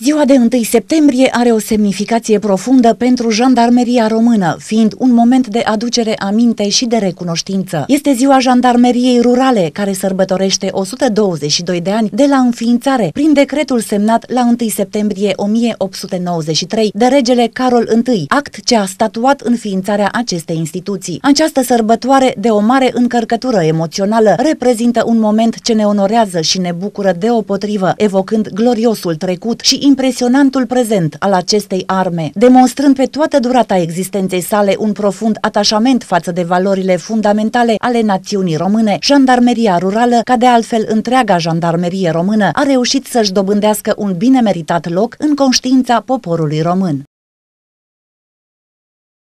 Ziua de 1 septembrie are o semnificație profundă pentru jandarmeria română, fiind un moment de aducere aminte și de recunoștință. Este ziua jandarmeriei rurale, care sărbătorește 122 de ani de la înființare, prin decretul semnat la 1 septembrie 1893 de regele Carol I, act ce a statuat înființarea acestei instituții. Această sărbătoare de o mare încărcătură emoțională reprezintă un moment ce ne onorează și ne bucură deopotrivă, evocând gloriosul trecut și impresionantul prezent al acestei arme, demonstrând pe toată durata existenței sale un profund atașament față de valorile fundamentale ale națiunii române, jandarmeria rurală, ca de altfel întreaga jandarmerie română, a reușit să-și dobândească un bine meritat loc în conștiința poporului român.